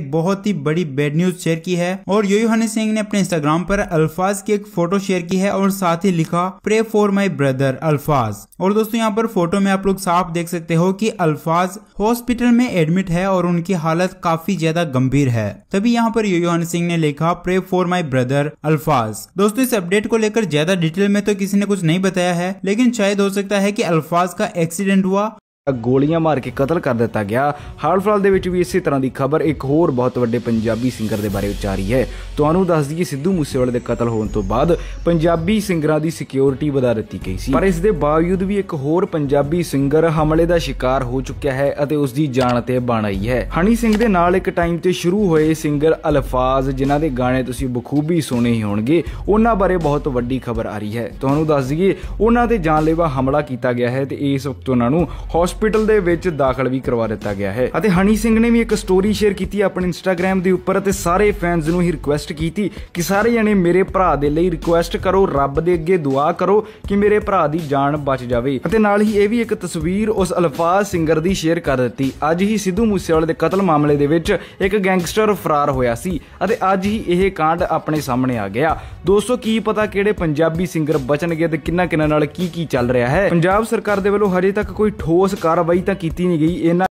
एक बहुत ही बड़ी बेड न्यूज शेयर की है और हनी सिंह ने अपने इंस्टाग्राम पर अल्फाज की एक फोटो शेयर की है और साथ ही लिखा प्रे फॉर माई ब्रदर अल्फाज और दोस्तों यहाँ पर फोटो में आप लोग साफ देख सकते हो की अल्फाज हॉस्पिटल में एडमिट है और उनकी हालत काफी ज्यादा गंभीर है तभी यहाँ पर हनी सिंह ने लिखा प्रे फॉर माई ब्रदर अल्फाज दोस्तों इस अपडेट को लेकर ज्यादा डिटेल में तो किसी ने कुछ नहीं बताया है लेकिन शायद हो सकता है कि अल्फाज का एक्सीडेंट हुआ ਗੋਲੀਆਂ ਮਾਰ ਕੇ ਕਤਲ ਕਰ ਦਿੱਤਾ ਗਿਆ ਹਾਲ ਫਿਲਹਾਲ ਦੇ ਵਿੱਚ ਵੀ ਇਸੇ ਤਰ੍ਹਾਂ ਦੀ ਖਬਰ ਇੱਕ ਹੋਰ ਬਹੁਤ ਵੱਡੇ ਪੰਜਾਬੀ ਸਿੰਗਰ ਦੇ ਬਾਰੇ ਉਚਾਰੀ ਆ ਰਹੀ ਹੈ ਤੁਹਾਨੂੰ ਦੱਸ ਦਈਏ ਸਿੱਧੂ ਮੂਸੇਵਾਲੇ ਦੇ ਕਤਲ ਹੋਣ ਤੋਂ ਬਾਅਦ ਪੰਜਾਬੀ ਸਿੰਗਰਾਂ ਦੀ ਸਿਕਿਉਰਿਟੀ ਵਧਾ ਦਿੱਤੀ ਗਈ ਸੀ ਪਰ ਇਸ ਦੇ ਬਾਵਜੂਦ ਵੀ ਇੱਕ ਹੋਰ ਪੰਜਾਬੀ ਸਿੰਗਰ ਹਮਲੇ ਦਾ ਸ਼ਿਕਾਰ ਹੋ ਚੁੱਕਿਆ ਹੈ ਅਤੇ ਉਸ ਦੀ ਜਾਨ ਤੇ ਬਣ ਆਈ ਹੈ ਹਣੀ ਸਿੰਘ ਦੇ ਨਾਲ ਇੱਕ ਟਾਈਮ ਤੇ ਸ਼ੁਰੂ ਹੋਏ ਸਿੰਗਰ ਅਲਫਾਜ਼ ਜਿਨ੍ਹਾਂ ਦੇ ਗਾਣੇ ਤੁਸੀਂ ਬਖੂਬੀ ਸੁਣੇ ਹੀ ਹੋਣਗੇ ਉਹਨਾਂ ਬਾਰੇ ਬਹੁਤ ਵੱਡੀ ਖਬਰ ਆ ਰਹੀ ਹੈ ਤੁਹਾਨੂੰ ਦੱਸ ਦਈਏ ਉਹਨਾਂ ਤੇ ਜਾਨਲੇਵਾ ਹਮਲਾ ਕੀਤਾ ਗਿਆ ਹੈ ਤੇ ਇਸ ਵਕਤ ਉਹਨਾਂ ਨੂੰ ਹੌਸ ਹਸਪੀਟਲ ਦੇ ਵਿੱਚ ਦਾਖਲ ਵੀ ਕਰਵਾ ਦਿੱਤਾ ਗਿਆ ਹੈ ਅਤੇ ਹਣੀ ਸਿੰਘ ਨੇ ਵੀ ਇੱਕ ਸਟੋਰੀ ਸ਼ੇਅਰ ਕੀਤੀ ਆਪਣੇ ਇੰਸਟਾਗ੍ਰam ਦੇ ਉੱਪਰ ਅਤੇ ਸਾਰੇ ਫੈਨਸ ਨੂੰ ਹੀ ਰਿਕੁਐਸਟ ਕੀਤੀ ਕਿ ਸਾਰੇ ਜਣੇ ਮੇਰੇ ਭਰਾ ਦੇ ਲਈ ਰਿਕੁਐਸਟ ਕਰੋ ਰੱਬ ਦੇ ਅੱਗੇ ਦੁਆ ਕਰੋ ਕਿ ਮੇਰੇ ਭਰਾ ਦੀ ਜਾਨ ਬਚ ਜਾਵੇ ਅਤੇ ਨਾਲ ਹੀ ਇਹ ਵੀ ਇੱਕ ਤਸਵੀਰ ਉਸ ਅਲਫਾਜ਼ ਸਿੰਗਰ ਦੀ ਸ਼ੇਅਰ ਕਰ ਦਿੱਤੀ ਅੱਜ ਹੀ ਸਿੱਧੂ ਮੂਸੇਵਾਲੇ ਦੇ ਕਤਲ ਮਾਮਲੇ ਦੇ ਵਿੱਚ ਇੱਕ ਗੈਂਗਸਟਰ ਫਰਾਰ ਹੋਇਆ ਸੀ ਅਤੇ ਅੱਜ ਹੀ ਇਹ ਕਾਂਡ ਆਪਣੇ ਸਾਹਮਣੇ ਆ ਗਿਆ ਦੋਸਤੋ ਕੀ ਪਤਾ ਕਿਹੜੇ ਪੰਜਾਬੀ ਸਿੰਗਰ ਬਚਣਗੇ ਤੇ ਕਿੰਨਾ ਕਿੰਨਾ ਨਾਲ ਕੀ ਕੀ ਚੱਲ ਰਿਹਾ ਹੈ ਪੰਜਾਬ ਸਰਕਾਰ ਦੇ ਵੱਲੋਂ ਹਜੇ ਤੱਕ ਕੋਈ ਠੋਸ ਕਾਰਵਾਈ ਤਾਂ ਕੀਤੀ ਨਹੀਂ ਗਈ ਇਹਨਾਂ